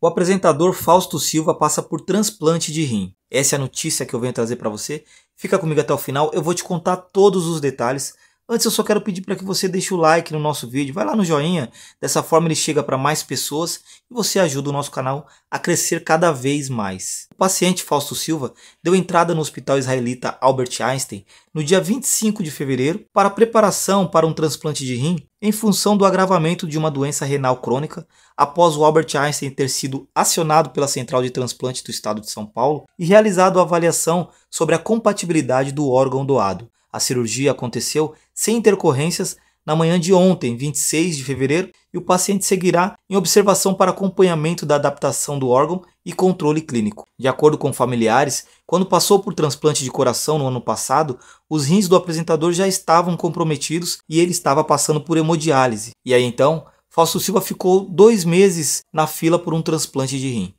O apresentador Fausto Silva passa por transplante de rim. Essa é a notícia que eu venho trazer para você. Fica comigo até o final, eu vou te contar todos os detalhes Antes eu só quero pedir para que você deixe o like no nosso vídeo, vai lá no joinha, dessa forma ele chega para mais pessoas e você ajuda o nosso canal a crescer cada vez mais. O paciente Fausto Silva deu entrada no Hospital Israelita Albert Einstein no dia 25 de fevereiro para preparação para um transplante de rim em função do agravamento de uma doença renal crônica após o Albert Einstein ter sido acionado pela Central de Transplante do Estado de São Paulo e realizado a avaliação sobre a compatibilidade do órgão doado. A cirurgia aconteceu sem intercorrências na manhã de ontem, 26 de fevereiro, e o paciente seguirá em observação para acompanhamento da adaptação do órgão e controle clínico. De acordo com familiares, quando passou por transplante de coração no ano passado, os rins do apresentador já estavam comprometidos e ele estava passando por hemodiálise. E aí então, Fausto Silva ficou dois meses na fila por um transplante de rim.